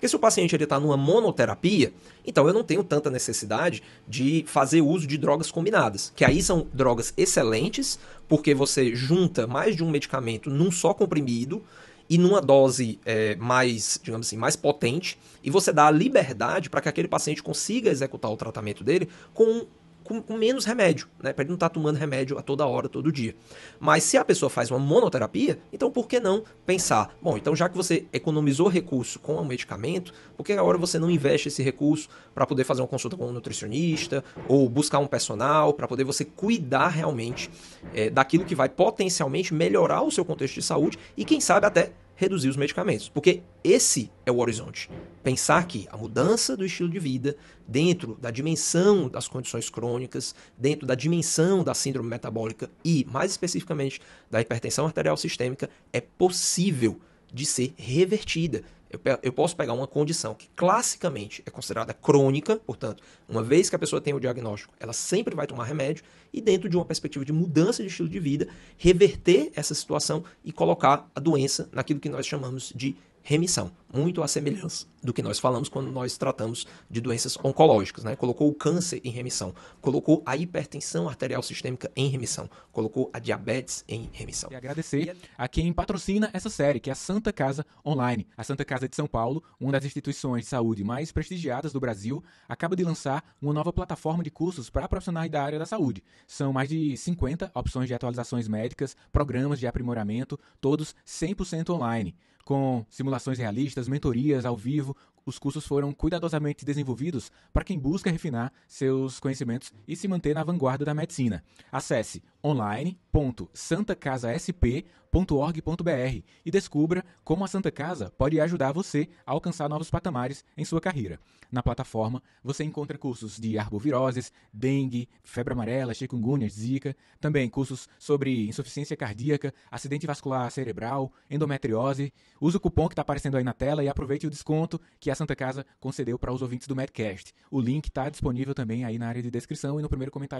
Porque se o paciente está numa monoterapia, então eu não tenho tanta necessidade de fazer uso de drogas combinadas, que aí são drogas excelentes, porque você junta mais de um medicamento num só comprimido e numa dose é, mais, digamos assim, mais potente, e você dá a liberdade para que aquele paciente consiga executar o tratamento dele com com, com, menos remédio, né? Para ele não estar tá tomando remédio a toda hora, todo dia. Mas se a pessoa faz uma monoterapia, então por que não pensar? Bom, então já que você economizou recurso com o medicamento, por que agora você não investe esse recurso para poder fazer uma consulta com um nutricionista ou buscar um personal para poder você cuidar realmente é, daquilo que vai potencialmente melhorar o seu contexto de saúde e quem sabe até reduzir os medicamentos. Porque esse é o horizonte. Pensar que a mudança do estilo de vida, dentro da dimensão das condições crônicas, dentro da dimensão da síndrome metabólica e, mais especificamente, da hipertensão arterial sistêmica, é possível de ser revertida eu, eu posso pegar uma condição que classicamente é considerada crônica, portanto, uma vez que a pessoa tem o diagnóstico, ela sempre vai tomar remédio, e dentro de uma perspectiva de mudança de estilo de vida, reverter essa situação e colocar a doença naquilo que nós chamamos de remissão muito à semelhança do que nós falamos quando nós tratamos de doenças oncológicas, né? Colocou o câncer em remissão, colocou a hipertensão arterial sistêmica em remissão, colocou a diabetes em remissão. E agradecer é a quem patrocina essa série, que é a Santa Casa Online. A Santa Casa de São Paulo, uma das instituições de saúde mais prestigiadas do Brasil, acaba de lançar uma nova plataforma de cursos para profissionais da área da saúde. São mais de 50 opções de atualizações médicas, programas de aprimoramento, todos 100% online, com simulações realistas palestras, mentorias ao vivo, os cursos foram cuidadosamente desenvolvidos para quem busca refinar seus conhecimentos e se manter na vanguarda da medicina. Acesse online.santacasasp.com www.santacasa.org.br e descubra como a Santa Casa pode ajudar você a alcançar novos patamares em sua carreira. Na plataforma, você encontra cursos de arboviroses, dengue, febre amarela, chikungunya, zika, também cursos sobre insuficiência cardíaca, acidente vascular cerebral, endometriose. Use o cupom que está aparecendo aí na tela e aproveite o desconto que a Santa Casa concedeu para os ouvintes do Medcast. O link está disponível também aí na área de descrição e no primeiro comentário